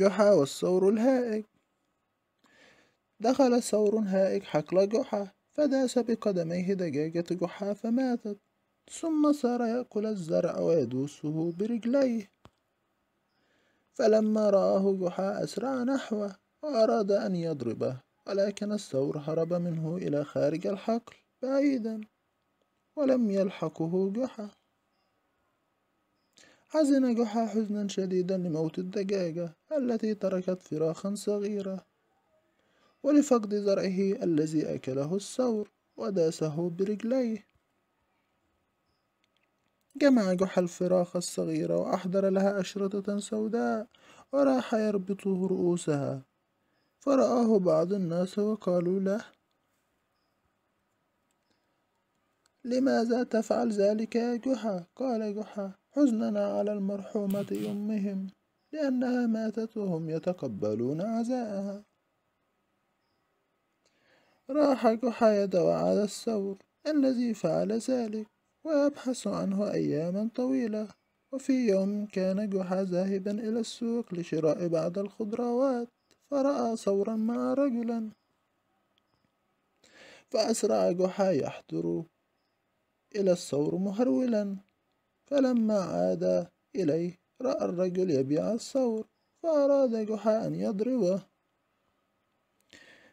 جحا والثور الهائج دخل ثور هائج حقل جحا فداس بقدميه دجاجة جحا فماتت ثم صار يأكل الزرع ويدوسه برجليه فلما رآه جحا أسرع نحوه وأراد أن يضربه ولكن الثور هرب منه إلى خارج الحقل بعيدا ولم يلحقه جحا حزن جحا حزنا شديدا لموت الدجاجة التي تركت فراخا صغيرة ولفقد زرعه الذي أكله الثور وداسه برجليه جمع جحا الفراخ الصغيرة وأحضر لها أشرطة سوداء وراح يربطه رؤوسها فرآه بعض الناس وقالوا له لماذا تفعل ذلك يا جحا قال جحا حزننا على المرحومة أمهم لأنها ماتت وهم يتقبلون عزاءها راح جحا وعاد الثور الذي فعل ذلك ويبحث عنه أياما طويلة وفي يوم كان جحا ذاهبا إلى السوق لشراء بعض الخضروات فرأى ثورا مع رجلا فأسرع جحا يحضر إلى الثور مهرولا فلما عاد إليه رأى الرجل يبيع الثور فأراد جحا أن يضربه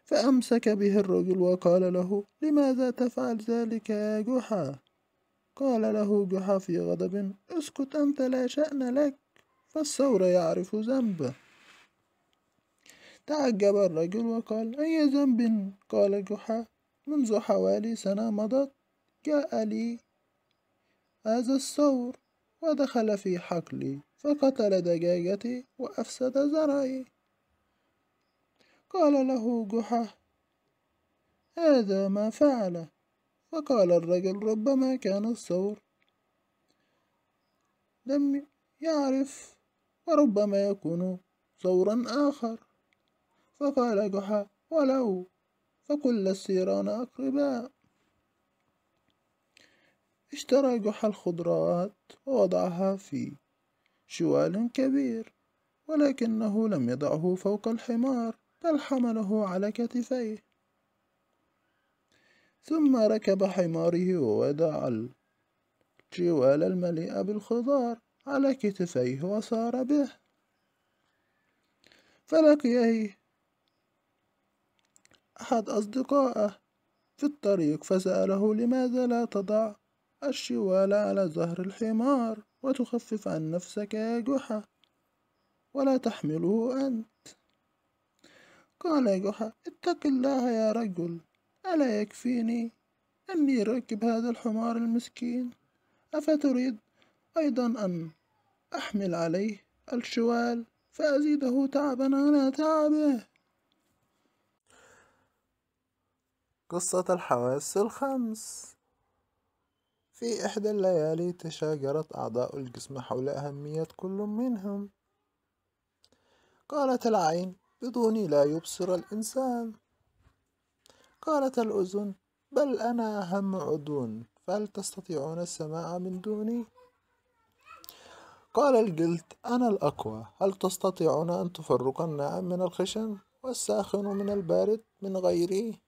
فأمسك به الرجل وقال له لماذا تفعل ذلك يا جحا قال له جحا في غضب اسكت أنت لا شأن لك فالثور يعرف ذنبه تعجب الرجل وقال أي ذنب قال جحا منذ حوالي سنة مضت جاء لي هذا الثور ودخل في حقلي فقتل دجاجتي وأفسد زرعي قال له جحا هذا ما فعل فقال الرجل ربما كان الثور لم يعرف وربما يكون ثورا آخر فقال جحا ولو فكل الثيران أقرباء اشترى جحا الخضروات ووضعها في شوال كبير ولكنه لم يضعه فوق الحمار بل حمله على كتفيه ثم ركب حماره ووضع الجوال المليء بالخضار على كتفيه وسار به فلقيه أحد أصدقائه في الطريق فسأله لماذا لا تضع الشوال على ظهر الحمار وتخفف عن نفسك يا جحا ولا تحمله أنت قال جحا اتق الله يا رجل ألا يكفيني أني راكب هذا الحمار المسكين أفتريد أيضا أن أحمل عليه الشوال فأزيده تعبا على تعبه قصة الحواس الخمس في إحدى الليالي تشاجرت أعضاء الجسم حول أهمية كل منهم قالت العين بدوني لا يبصر الإنسان قالت الأذن بل أنا أهم عضو فهل تستطيعون السماع من دوني؟ قال الجلد أنا الأقوى هل تستطيعون أن تفرق الناعم من الخشن والساخن من البارد من غيري؟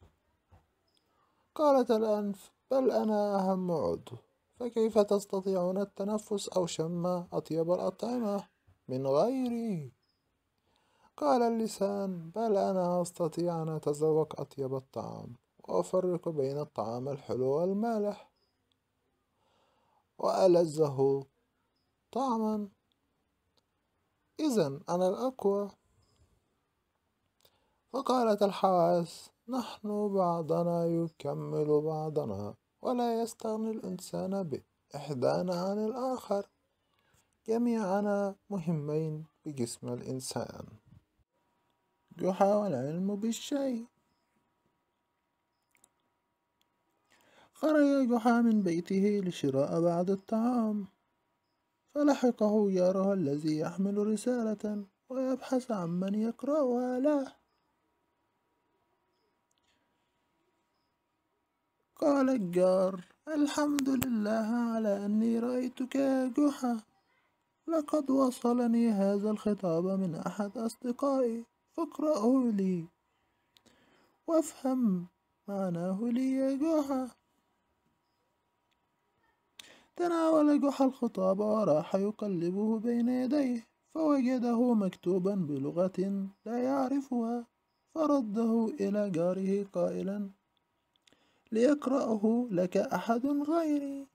قالت الأنف بل أنا أهم عضو فكيف تستطيعون التنفس أو شم أطيب الأطعمة من غيري قال اللسان بل أنا أستطيع أن أتذوق أطيب الطعام وأفرق بين الطعام الحلو والمالح وألذه طعما إذا أنا الأقوى فقالت الحواس نحن بعضنا يكمل بعضنا ولا يستغني الإنسان بإحدانا عن الآخر جميعنا مهمين بجسم الإنسان جحا والعلم بالشيء خرج جحا من بيته لشراء بعض الطعام فلحقه جاره الذي يحمل رسالة ويبحث عن من يقرأها له قال الجار الحمد لله على أني رأيتك يا جحا لقد وصلني هذا الخطاب من أحد أصدقائي فاقرأه لي وافهم معناه لي يا جحا تناول جحا الخطاب وراح يقلبه بين يديه فوجده مكتوبا بلغة لا يعرفها فرده إلى جاره قائلا ليقرأه لك أحد غيري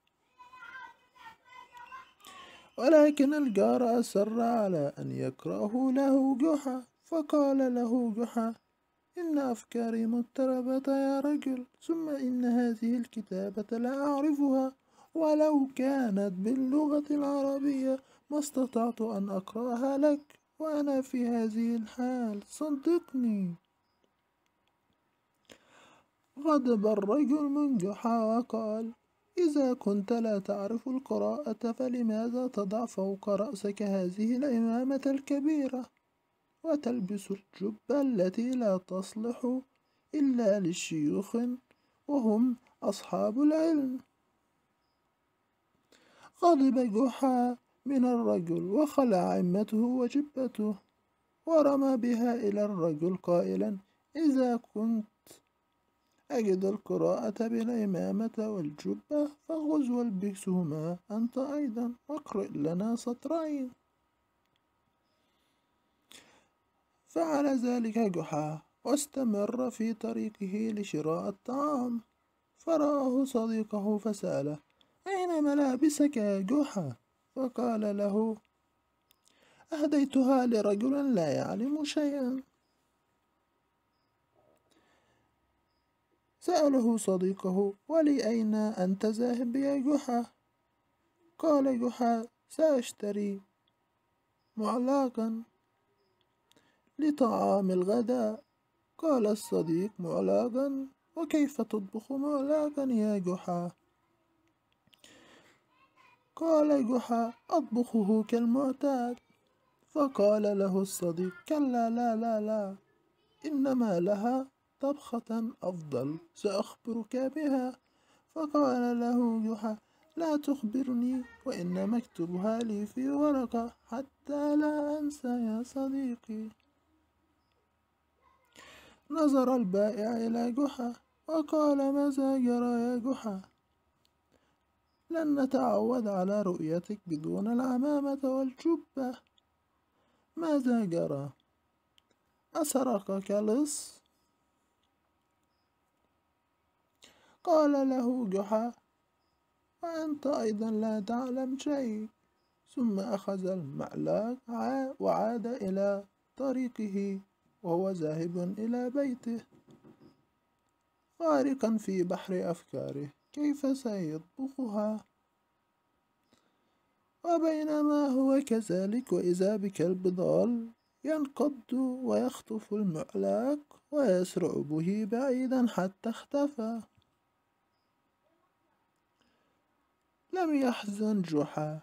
ولكن الجار أصر على أن يقرأه له جحا فقال له جحا إن أفكاري مضطربة يا رجل ثم إن هذه الكتابة لا أعرفها ولو كانت باللغة العربية ما استطعت أن أقرأها لك وأنا في هذه الحال صدقني غضب الرجل من جحا وقال إذا كنت لا تعرف القراءة فلماذا تضع فوق رأسك هذه العمامة الكبيرة وتلبس الجبة التي لا تصلح إلا للشيوخ وهم أصحاب العلم غضب جحا من الرجل وخلع عمته وجبته ورمى بها إلى الرجل قائلا إذا كنت أجد القراءة بالعمامة والجبة فغز والبسهما أنت أيضا واقرئ لنا سطرين فعل ذلك جحا واستمر في طريقه لشراء الطعام فرآه صديقه فسأله أين ملابسك يا جحا فقال له أهديتها لرجل لا يعلم شيئا سأله صديقه ولأين أنت ذاهب يا جحا قال جحا سأشتري معلقا لطعام الغداء قال الصديق معلقا وكيف تطبخ معلقا يا جحا قال جحا أطبخه كالمعتاد فقال له الصديق كلا لا لا لا إنما لها طبخة أفضل سأخبرك بها فقال له جحا لا تخبرني وإنما اكتبها لي في ورقة حتى لا أنسى يا صديقي نظر البائع إلى جحا وقال ماذا جرى يا جحا لن نتعود على رؤيتك بدون العمامة والجبة ماذا جرى أسرقك لص قال له جحا وأنت أيضا لا تعلم شيء ثم أخذ المعلاق وعاد إلى طريقه وهو ذاهب إلى بيته غارقا في بحر أفكاره كيف سيطبخها وبينما هو كذلك وإذا بكلب ضال ينقض ويخطف المعلاق ويسرع به بعيدا حتى اختفى لم يحزن جحا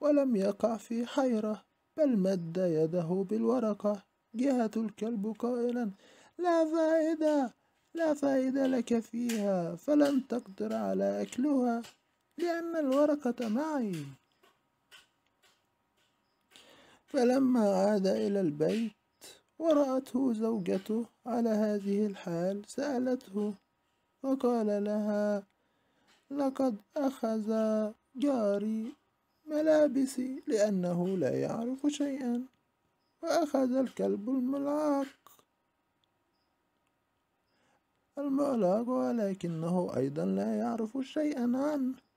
ولم يقع في حيرة بل مد يده بالورقة جهة الكلب قائلا لا فائدة لا فائدة لك فيها فلن تقدر على أكلها لأن الورقة معي فلما عاد إلى البيت ورأته زوجته على هذه الحال سألته وقال لها لقد أخذ جاري ملابسي لأنه لا يعرف شيئا وأخذ الكلب الملعق الملعق ولكنه أيضا لا يعرف شيئا عنه